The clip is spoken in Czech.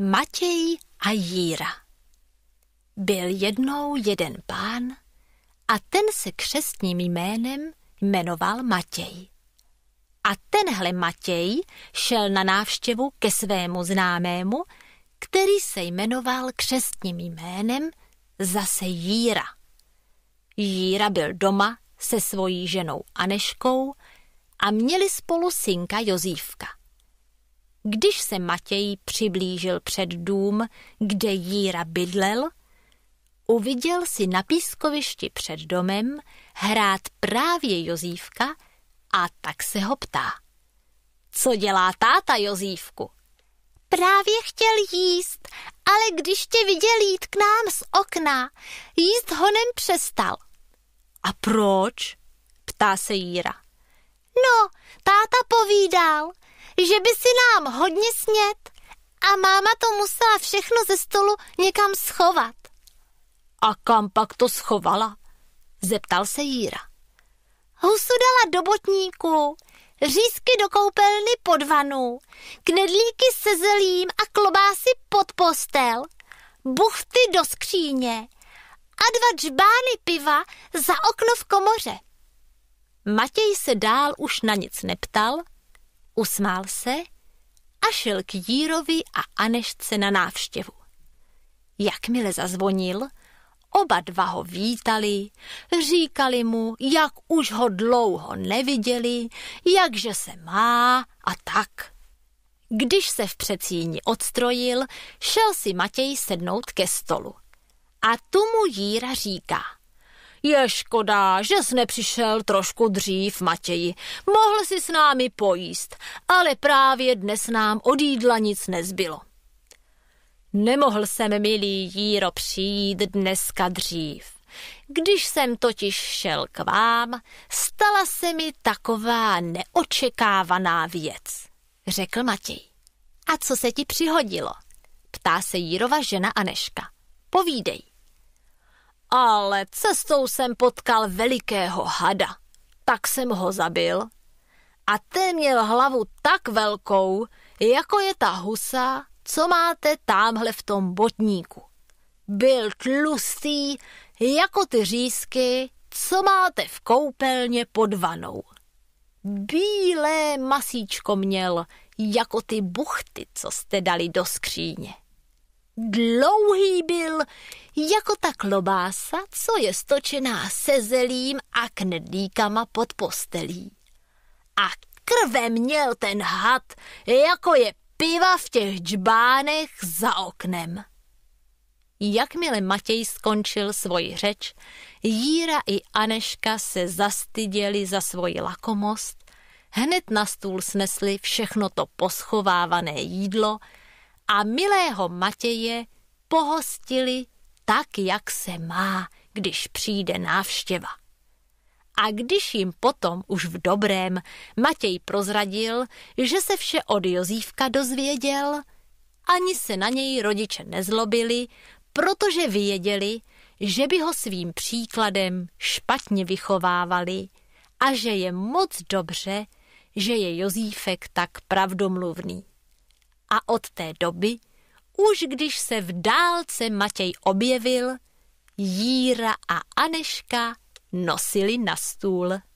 Matěj a Jíra Byl jednou jeden pán a ten se křestním jménem jmenoval Matěj. A tenhle Matěj šel na návštěvu ke svému známému, který se jmenoval křestním jménem zase Jíra. Jíra byl doma se svojí ženou Aneškou a měli spolu synka Jozívka. Když se Matěj přiblížil před dům, kde Jíra bydlel, uviděl si na pískovišti před domem hrát právě Jozívka a tak se ho ptá. Co dělá táta Jozívku? Právě chtěl jíst, ale když tě viděl jít k nám z okna, jíst honem přestal. A proč? ptá se Jíra. No, táta povídal, že by si nám hodně snět a máma to musela všechno ze stolu někam schovat. A kam pak to schovala? Zeptal se Jíra. Husu dala do botníku, řízky do koupelny pod vanu, knedlíky se zelím a klobásy pod postel, buchty do skříně a dva džbány piva za okno v komoře. Matěj se dál už na nic neptal usmál se a šel k Jírovi a Anešce na návštěvu. Jakmile zazvonil, oba dva ho vítali, říkali mu, jak už ho dlouho neviděli, jakže se má a tak. Když se v přecíni odstrojil, šel si Matěj sednout ke stolu. A tu mu Jíra říká – je škoda, že jsi nepřišel trošku dřív, Matěji. Mohl si s námi pojíst, ale právě dnes nám od jídla nic nezbylo. Nemohl jsem, milý Jíro, přijít dneska dřív. Když jsem totiž šel k vám, stala se mi taková neočekávaná věc, řekl Matěj. A co se ti přihodilo? Ptá se Jírova žena Aneška. Povídej ale cestou jsem potkal velikého hada. Tak jsem ho zabil a ten měl hlavu tak velkou, jako je ta husa, co máte tamhle v tom botníku. Byl tlustý, jako ty řízky, co máte v koupelně pod vanou. Bílé masíčko měl, jako ty buchty, co jste dali do skříně. Dlouhý byl, jako ta klobása, co je stočená sezelím a knedlíkama pod postelí. A krve měl ten had, jako je piva v těch džbánech za oknem. Jakmile Matěj skončil svoji řeč, Jíra i Aneška se zastyděli za svoji lakomost, hned na stůl snesli všechno to poschovávané jídlo, a milého Matěje pohostili tak, jak se má, když přijde návštěva. A když jim potom už v dobrém Matěj prozradil, že se vše od Jozívka dozvěděl, ani se na něj rodiče nezlobili, protože věděli, že by ho svým příkladem špatně vychovávali a že je moc dobře, že je Jozífek tak pravdomluvný a od té doby, už když se v dálce Matěj objevil, Jíra a Aneška nosili na stůl.